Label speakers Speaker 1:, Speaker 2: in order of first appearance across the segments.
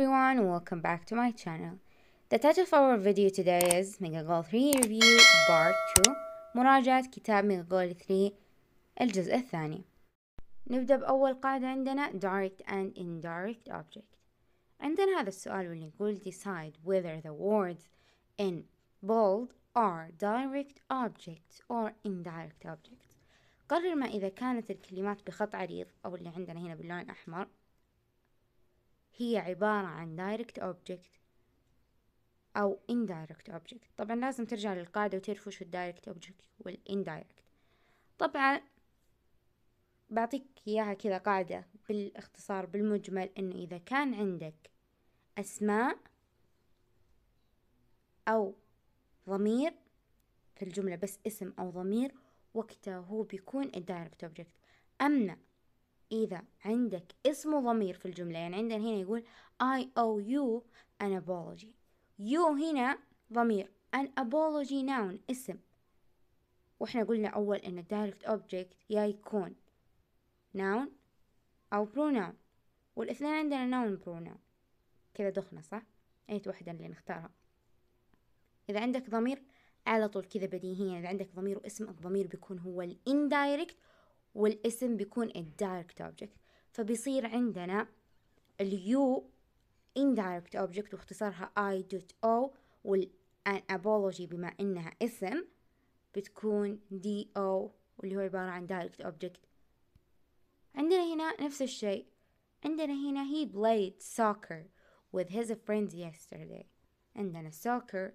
Speaker 1: everyone, welcome back to my channel. The title of our video today is Megagol 3 Review Part 2 مراجعة كتاب Megagol 3 الجزء الثاني نبدأ بأول قاعدة عندنا Direct and Indirect Object عندنا هذا السؤال واللي يقول Decide whether the words in bold are direct objects or indirect objects قرر ما إذا كانت الكلمات بخط عريض أو اللي عندنا هنا باللون الأحمر هي عبارة عن direct object أو indirect object طبعا لازم ترجع للقاعدة وتعرفوا شو الدايركت object والindirect طبعا بعطيك إياها كذا قاعدة بالاختصار بالمجمل إنه إذا كان عندك أسماء أو ضمير في الجملة بس اسم أو ضمير وقتها هو بيكون الدايركت object أما إذا عندك اسم وضمير في الجملة يعني عندنا هنا يقول I owe you an apology you هنا ضمير an apology noun اسم واحنا قلنا أول إن direct object يا يكون noun أو pronoun والاثنين عندنا noun pronoun كذا دخنة صح؟ أي واحدة اللي نختارها إذا عندك ضمير على طول كذا بديهيا إذا عندك ضمير واسم الضمير بيكون هو الإندايركت والاسم بيكون indirect object فبيصير عندنا اليو indirect object واختصارها i dot o والان apology بما انها اسم بتكون دي او واللي هو عبارة عن direct object عندنا هنا نفس الشيء عندنا هنا he played soccer with his friends yesterday عندنا soccer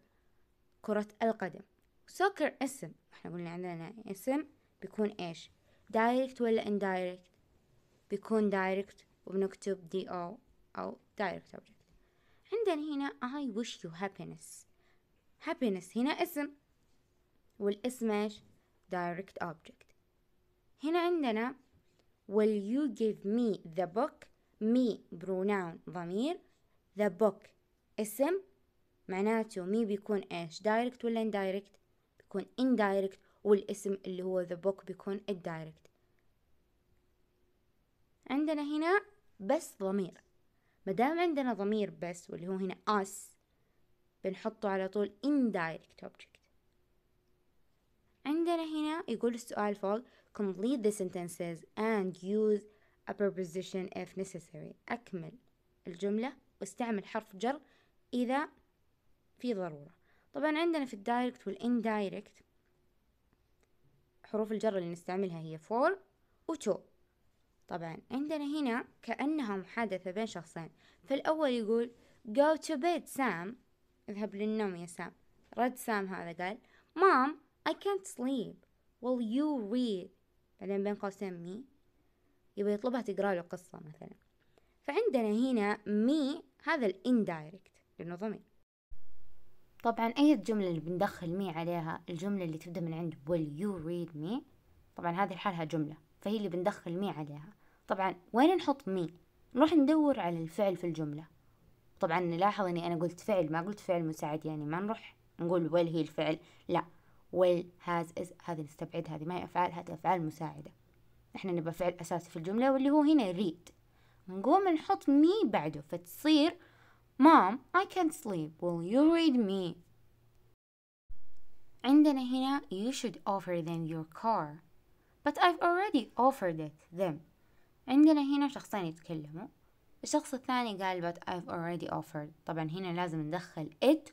Speaker 1: كرة القدم soccer اسم احنا قلنا عندنا اسم بيكون ايش دايركت ولا اندايركت بيكون دايركت وبنكتب دي او او دايركت اوبجكت عندنا هنا I wish you happiness happiness هنا اسم والاسم ايش direct object هنا عندنا will you give me the book me pronoun ضمير the book اسم معناته مي بيكون ايش direct ولا indirect بيكون indirect والاسم اللي هو the book بيكون الدايركت عندنا هنا بس ضمير مدام عندنا ضمير بس واللي هو هنا us بنحطه على طول indirect object عندنا هنا يقول السؤال فوق complete the sentences and use a preposition if necessary أكمل الجملة واستعمل حرف جر إذا في ضرورة طبعا عندنا في الدايركت والإندايركت حروف الجر اللي نستعملها هي فور وتو طبعا عندنا هنا كأنها محادثة بين شخصين فالأول يقول go to bed سام اذهب للنوم يا سام رد سام هذا قال مام I can't sleep will you read بعدين بين قوسين me يبي يطلبها تقرأ له قصة مثلا فعندنا هنا me هذا الاندايركت لأنه ضمير طبعا أي جملة اللي بندخل مي عليها الجملة اللي تبدأ من عند will you read me طبعا هذه لحالها جملة فهي اللي بندخل مي عليها طبعا وين نحط مي نروح ندور على الفعل في الجملة طبعا نلاحظ اني انا قلت فعل ما قلت فعل مساعد يعني ما نروح نقول will هي الفعل لا will has is هذه نستبعدها هذه ما هي افعال هذه افعال مساعدة احنا نبغى فعل اساسي في الجملة واللي هو هنا read نقوم نحط مي بعده فتصير Mom, I can't sleep. Will you read me? عندنا هنا you should offer them your car but I've already offered it them عندنا هنا شخصين يتكلموا الشخص الثاني قال but I've already offered طبعا هنا لازم ندخل it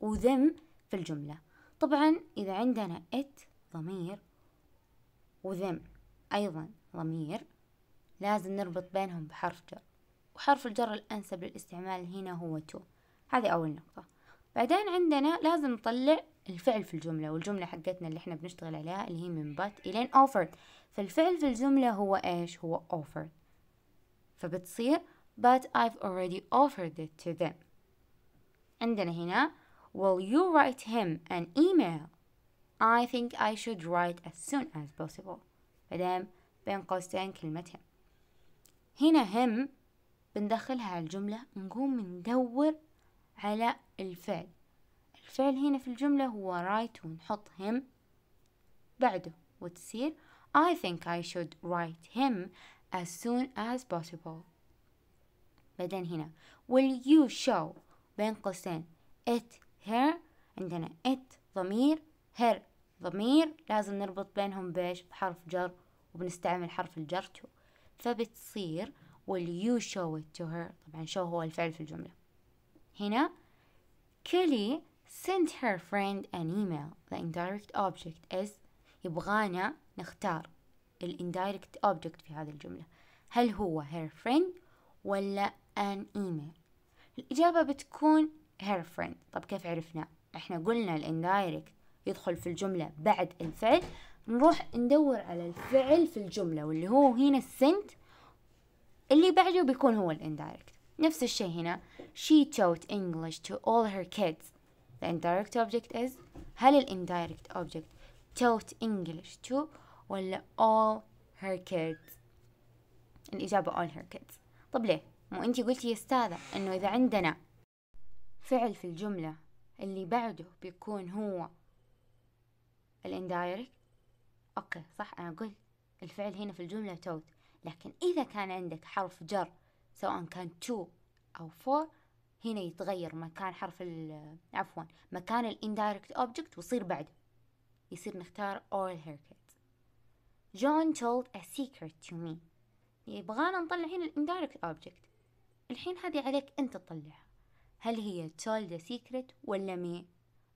Speaker 1: و them في الجملة طبعا إذا عندنا it ضمير و them أيضا ضمير لازم نربط بينهم بحرف جر وحرف الجر الأنسب للاستعمال هنا هو تو هذه أول نقطة بعدين عندنا لازم نطلع الفعل في الجملة والجملة حقتنا اللي احنا بنشتغل عليها اللي هي من but إلين offered فالفعل في الجملة هو ايش هو offered فبتصير but I've already offered it to them عندنا هنا will you write him an email I think I should write as soon as possible بعدين بين قوسين كلمة him هنا him بندخلها على الجملة نقوم ندور على الفعل الفعل هنا في الجملة هو write ونحط him بعده وتصير I think I should write him as soon as possible بعدين هنا will you show بين قوسين it her عندنا it ضمير her ضمير لازم نربط بينهم بيش بحرف جر وبنستعمل حرف الجر to فبتصير will you show it to her طبعا show هو الفعل في الجملة هنا كيلي sent her friend an email the indirect object is يبغانا نختار ال indirect object في هذه الجملة هل هو her friend ولا an email الإجابة بتكون her friend طب كيف عرفنا احنا قلنا ال indirect يدخل في الجملة بعد الفعل نروح ندور على الفعل في الجملة واللي هو هنا sent اللي بعده بيكون هو الاندايركت نفس الشيء هنا she taught English to all her kids the indirect object is هل الاندايركت object taught English to ولا all her kids الإجابة all her kids طب ليه مو أنت قلتي يا أستاذة إنه إذا عندنا فعل في الجملة اللي بعده بيكون هو الاندايركت اوكي صح انا قلت الفعل هنا في الجملة توت لكن إذا كان عندك حرف جر سواء كان تو أو فور هنا يتغير مكان حرف ال عفوا مكان ال indirect object ويصير بعده يصير نختار all haircuts John told a secret to me يبغانا نطلع هنا ال indirect object الحين هذه عليك انت تطلعها هل هي told a secret ولا مي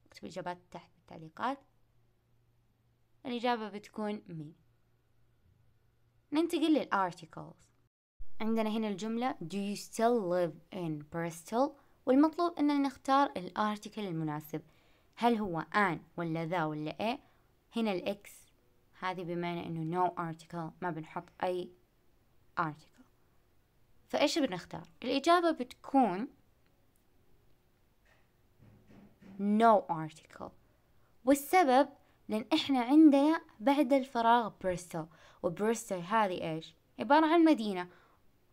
Speaker 1: اكتب الاجابات تحت بالتعليقات الإجابة بتكون مي ننتقل للارتيكلز عندنا هنا الجملة Do you still live in Bristol؟ والمطلوب أننا نختار الارتيكل المناسب هل هو an ولا ذا ولا ايه هنا الاكس هذه بمعنى انه no article ما بنحط اي article فايش بنختار الاجابة بتكون no article والسبب لأن إحنا عندنا بعد الفراغ بريستل وبريستل هذه إيش عبارة عن مدينة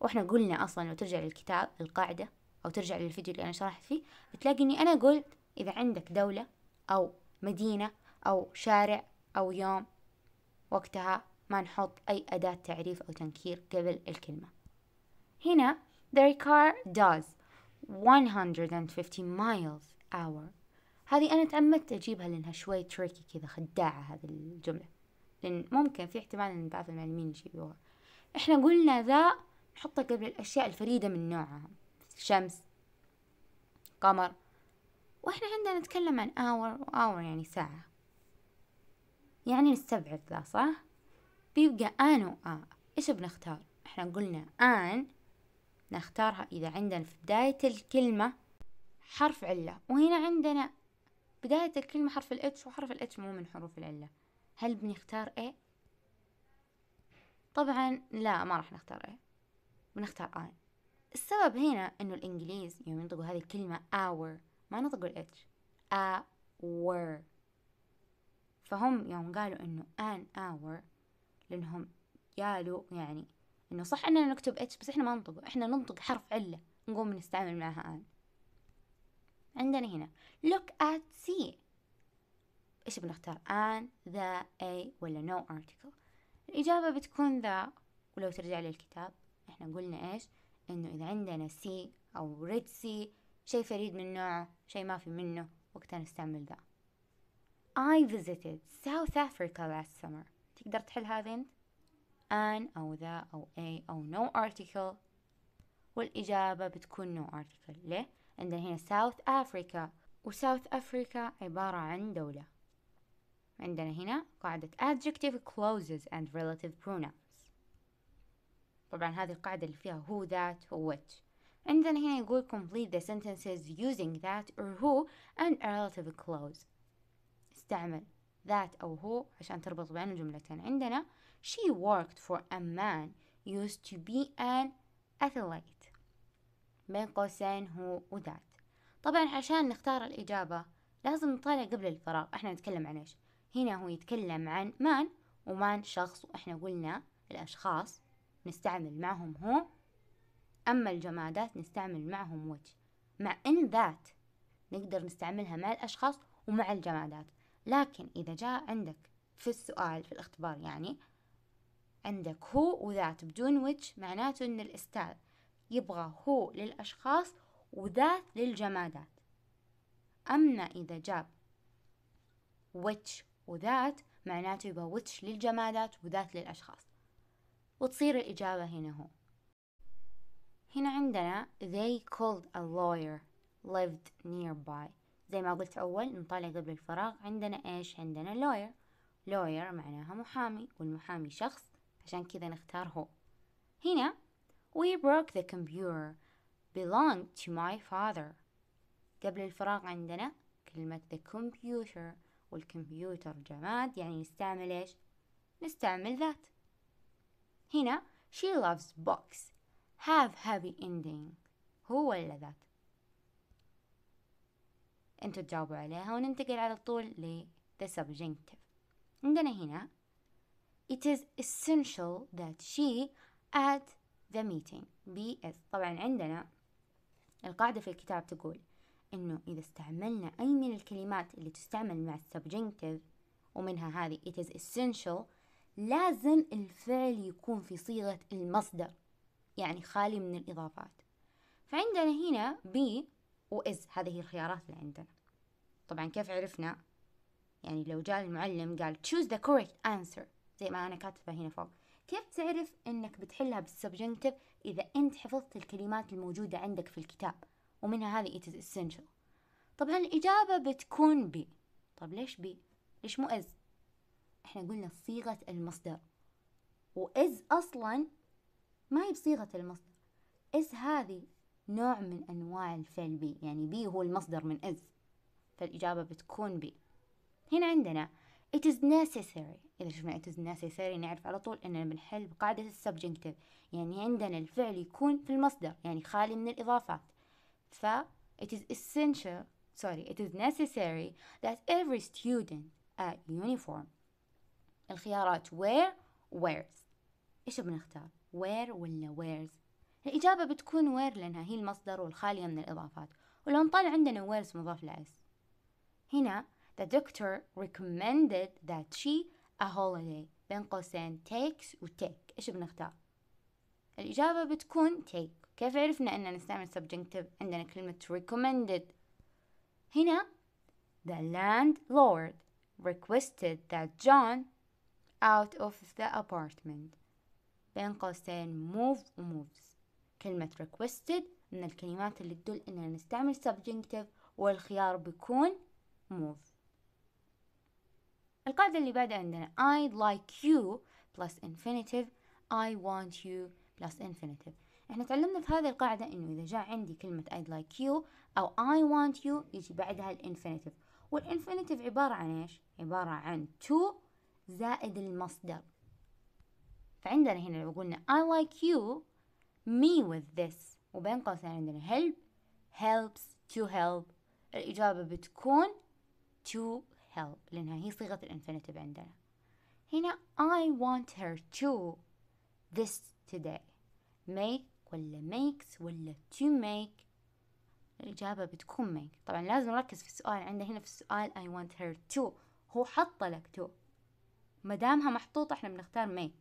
Speaker 1: وإحنا قلنا أصلا لو ترجع للكتاب القاعدة أو ترجع للفيديو اللي أنا شرحت فيه بتلاقي إني أنا قلت إذا عندك دولة أو مدينة أو شارع أو يوم وقتها ما نحط أي أداة تعريف أو تنكير قبل الكلمة هنا the car does 150 miles hour هذه أنا تعمدت أجيبها لأنها شوي تريكي كذا خداعة هذه الجملة لأن ممكن في احتمال أن بعض المعلمين يجيبوها إحنا قلنا ذا نحطه قبل الأشياء الفريدة من نوعها شمس قمر وإحنا عندنا نتكلم عن hour وhour يعني ساعة يعني نستبعد ذا صح؟ بيبقى آن وآ إيش بنختار؟ إحنا قلنا آن نختارها إذا عندنا في بداية الكلمة حرف علة وهنا عندنا بداية الكلمة حرف الاتش وحرف الاتش مو من حروف العلة هل بنختار اي؟ طبعا لا ما راح نختار اي بنختار اي السبب هنا انه الانجليز يوم ينطقوا هذه الكلمة hour ما نطقوا الاتش H hour فهم يوم قالوا انه an hour لانهم قالوا يعني انه صح اننا نكتب اتش بس احنا ما ننطقه احنا ننطق حرف عله نقوم نستعمل معها ان عندنا هنا look at see إيش بنختار an the a ولا no article الإجابة بتكون ذا ولو ترجع للكتاب إحنا قلنا إيش إنه إذا عندنا see أو red sea شيء فريد من نوعه شيء ما في منه وقتها نستعمل ذا I visited South Africa last summer تقدر تحل هذا أنت an أو ذا أو a أو no article والإجابة بتكون no article ليه؟ and then هنا South Africa وساوث أفريكا عبارة عن دولة عندنا هنا قاعدة adjective clauses and relative pronouns طبعا هذه القاعدة اللي فيها who that or which عندنا هنا يقول complete the sentences using that or who and a relative clause استعمل that أو who عشان تربط بين الجملتين عندنا she worked for a man used to be an athlete بين قوسين هو وذات طبعا عشان نختار الإجابة لازم نطالع قبل الفراغ احنا نتكلم عن ايش هنا هو يتكلم عن مان ومان شخص واحنا قلنا الأشخاص نستعمل معهم هو أما الجمادات نستعمل معهم وجه مع إن ذات نقدر نستعملها مع الأشخاص ومع الجمادات لكن إذا جاء عندك في السؤال في الاختبار يعني عندك هو وذات بدون وجه معناته إن الأستاذ يبغى هو للأشخاص وذات للجمادات أما إذا جاب which وذات معناته يبغى which للجمادات وذات للأشخاص وتصير الإجابة هنا هو هنا عندنا they called a lawyer lived nearby زي ما قلت أول نطالع قبل الفراغ عندنا إيش عندنا lawyer lawyer معناها محامي والمحامي شخص عشان كذا نختار هو هنا We broke the computer belonged to my father قبل الفراغ عندنا كلمة the computer والكمبيوتر جماد يعني نستعمل ايش؟ نستعمل ذات هنا she loves books have happy ending هو ولا ذات انتوا تجاوبوا عليها وننتقل على طول ل the subjunctive عندنا هنا it is essential that she add the meeting بي اس طبعا عندنا القاعدة في الكتاب تقول إنه إذا استعملنا أي من الكلمات اللي تستعمل مع subjunctive ومنها هذه it is essential لازم الفعل يكون في صيغة المصدر يعني خالي من الإضافات فعندنا هنا بي وإز هذه هي الخيارات اللي عندنا طبعا كيف عرفنا يعني لو جاء المعلم قال choose the correct answer زي ما أنا كاتبة هنا فوق كيف تعرف انك بتحلها بالسبجنتيف اذا انت حفظت الكلمات الموجودة عندك في الكتاب ومنها هذه it is essential طبعا الإجابة بتكون بي طب ليش بي ليش مو از احنا قلنا صيغة المصدر وإز أصلا ما هي بصيغة المصدر إز هذه نوع من أنواع الفعل بي يعني بي هو المصدر من إز فالإجابة بتكون بي هنا عندنا it is necessary إذا شفنا it is necessary نعرف على طول إننا بنحل بقاعدة السبجنكتيف يعني عندنا الفعل يكون في المصدر يعني خالي من الإضافات ف it is essential sorry it is necessary that every student a uniform الخيارات where where إيش بنختار where ولا where الإجابة بتكون where لأنها هي المصدر والخالية من الإضافات ولو نطلع عندنا where's مضاف لإس هنا the doctor recommended that she a holiday بين قوسين takes و take إيش بنختار؟ الإجابة بتكون take كيف عرفنا أننا نستعمل subjunctive عندنا كلمة recommended هنا the landlord requested that John out of the apartment بين قوسين move و moves كلمة requested من الكلمات اللي تدل أننا نستعمل subjunctive والخيار بيكون move القاعدة اللي بعد عندنا I'd like you plus infinitive I want you plus infinitive احنا تعلمنا في هذه القاعدة انه اذا جاء عندي كلمة I'd like you او I want you يجي بعدها الانفينيتيف والانفينيتيف عبارة عن ايش؟ عبارة عن to زائد المصدر فعندنا هنا لو قلنا I like you me with this وبين قوسين عندنا help helps to help الإجابة بتكون to help لأنها هي صيغة الانفينيتيف عندنا هنا I want her to this today make ولا makes ولا to make الإجابة بتكون make طبعا لازم نركز في السؤال عنده هنا في السؤال I want her to هو حط لك to مدامها محطوطة احنا بنختار make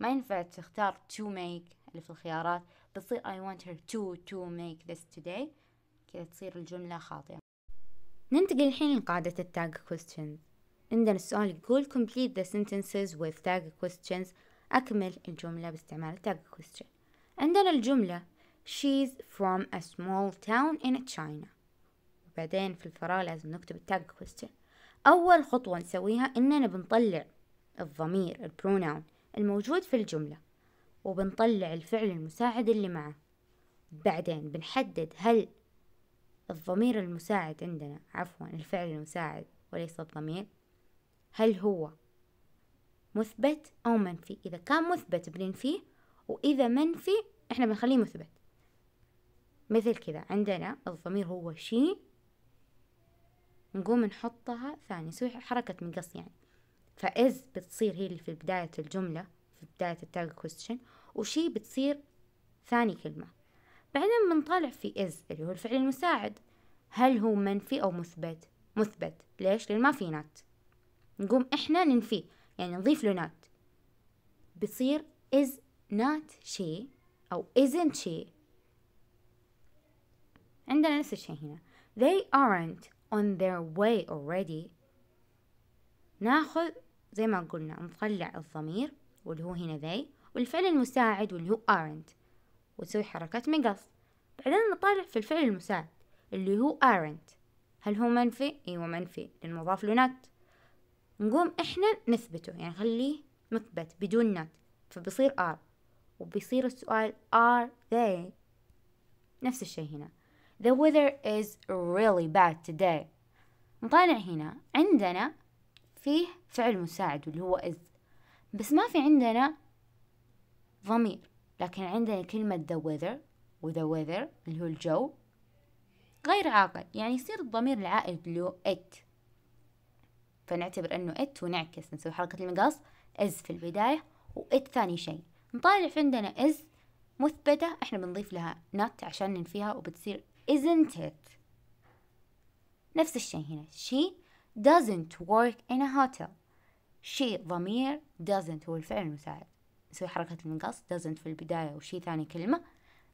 Speaker 1: ما ينفع تختار to make اللي في الخيارات بتصير I want her to to make this today كذا تصير الجملة خاطئة ننتقل الحين لقاعدة التاج questions عندنا السؤال يقول complete the sentences with tag questions أكمل الجملة باستعمال tag question عندنا الجملة she's from a small town in China وبعدين في الفراغ لازم نكتب التاج question أول خطوة نسويها إننا بنطلع الضمير pronoun الموجود في الجملة وبنطلع الفعل المساعد اللي معه بعدين بنحدد هل الضمير المساعد عندنا عفوا الفعل المساعد وليس الضمير هل هو مثبت أو منفي إذا كان مثبت بننفيه وإذا منفي إحنا بنخليه مثبت مثل كذا عندنا الضمير هو شي نقوم نحطها ثاني نسوي حركة مقص يعني فإز بتصير هي اللي في بداية الجملة في بداية التاج كويستشن وشي بتصير ثاني كلمة بعدين بنطالع في is اللي هو الفعل المساعد هل هو منفي أو مثبت مثبت ليش لأن ما في نات نقوم إحنا ننفيه يعني نضيف له نات بصير is not she أو isn't she عندنا نفس الشيء هنا they aren't on their way already ناخذ زي ما قلنا نطلع الضمير واللي هو هنا they والفعل المساعد واللي هو aren't وتسوي حركات مقص بعدين نطالع في الفعل المساعد اللي هو aren't هل هو منفي؟ ايوه منفي المضاف له not نقوم احنا نثبته يعني نخليه مثبت بدون not فبصير are وبيصير السؤال are they نفس الشيء هنا the weather is really bad today نطالع هنا عندنا فيه فعل مساعد واللي هو is بس ما في عندنا ضمير لكن عندنا كلمة the weather و the weather اللي هو الجو غير عاقل يعني يصير الضمير العائد له it فنعتبر انه it ونعكس نسوي حركة المقص is في البداية و it ثاني شيء نطالع في عندنا is مثبتة احنا بنضيف لها not عشان ننفيها وبتصير isn't it نفس الشيء هنا she doesn't work in a hotel she ضمير doesn't هو الفعل المساعد نسوي حركة المقص doesn't في البداية وشي ثاني كلمة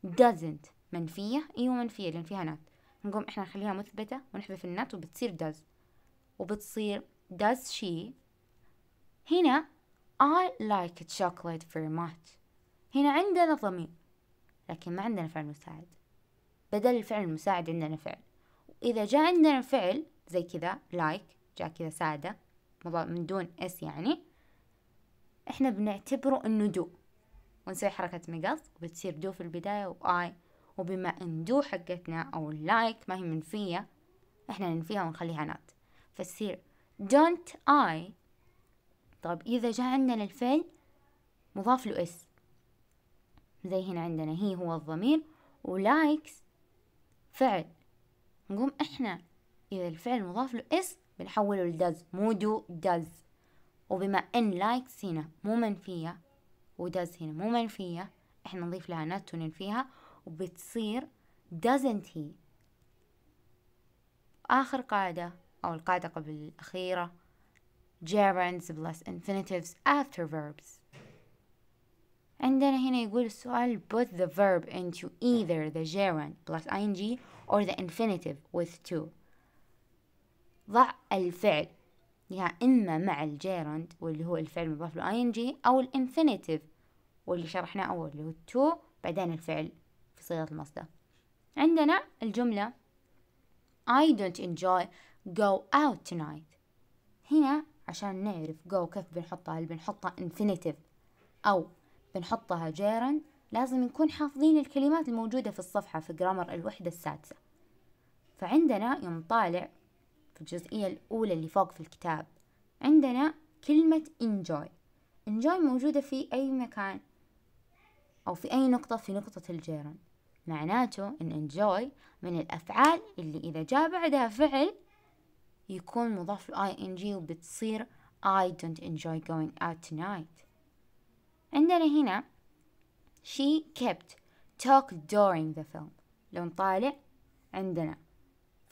Speaker 1: doesn't منفية ايوه منفية لأن فيها نات نقوم احنا نخليها مثبتة ونحذف النات وبتصير does وبتصير does she هنا I like chocolate very much هنا عندنا ضمير لكن ما عندنا فعل مساعد بدل الفعل المساعد عندنا فعل وإذا جاء عندنا فعل زي كذا like جاء كذا ساعدة من دون اس يعني احنا بنعتبره انه دو ونسوي حركة مقص وبتصير دو في البداية واي وبما ان دو حقتنا او اللايك ما هي منفية احنا ننفيها ونخليها نات فتصير don't I طيب إذا جاء عندنا الفعل مضاف له اس زي هنا عندنا هي هو الضمير ولايكس فعل نقوم احنا إذا الفعل مضاف له اس بنحوله لدز مو دو دز وبما ان لايكس هنا مو منفية وداز هنا مو منفية احنا نضيف لها نت وننفيها وبتصير doesn't he آخر قاعدة أو القاعدة قبل الأخيرة gerunds plus infinitives after verbs عندنا هنا يقول السؤال put the verb into either the gerund plus ing or the infinitive with to ضع الفعل يا يعني إما مع الجيرند واللي هو الفعل مضاف له ing ان جي أو الانفينيتيف واللي شرحناه أول اللي هو تو بعدين الفعل في صيغة المصدر عندنا الجملة I don't enjoy go out tonight هنا عشان نعرف go كيف بنحطها هل بنحطها infinitive أو بنحطها جيرند لازم نكون حافظين الكلمات الموجودة في الصفحة في جرامر الوحدة السادسة فعندنا يوم طالع في الجزئية الأولى اللي فوق في الكتاب عندنا كلمة enjoy enjoy موجودة في أي مكان أو في أي نقطة في نقطة الجيران معناته إن enjoy من الأفعال اللي إذا جاء بعدها فعل يكون مضاف ل ing وبتصير I don't enjoy going out tonight عندنا هنا she kept talk during the film لو نطالع عندنا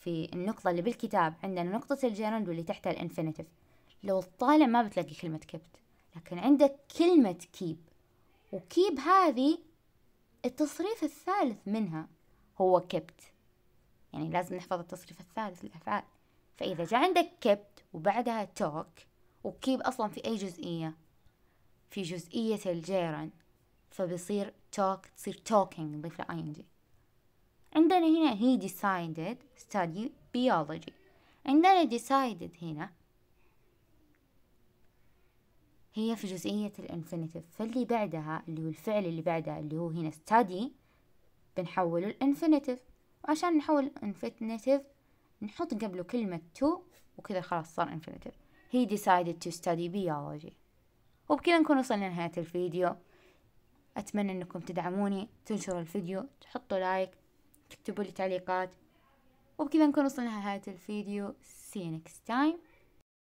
Speaker 1: في النقطة اللي بالكتاب عندنا نقطة الجيرند واللي تحتها الانفينيتيف لو تطالع ما بتلاقي كلمة كبت لكن عندك كلمة كيب وكيب هذه التصريف الثالث منها هو كبت يعني لازم نحفظ التصريف الثالث للأفعال فإذا جاء عندك كبت وبعدها توك وكيب أصلا في أي جزئية في جزئية الجيران فبيصير توك talk, تصير توكينج نضيف لها اي عندنا هنا he decided study biology عندنا decided هنا هي في جزئية الانفينيتيف فاللي بعدها اللي هو الفعل اللي بعدها اللي هو هنا study بنحوله الانفينيتيف وعشان نحول الانفينيتيف نحط قبله كلمة to وكذا خلاص صار انفينيتيف he decided to study biology وبكذا نكون وصلنا لنهاية الفيديو أتمنى أنكم تدعموني تنشروا الفيديو تحطوا لايك تكتبوا لي تعليقات وبكذا نكون وصلنا لنهاية الفيديو see you next time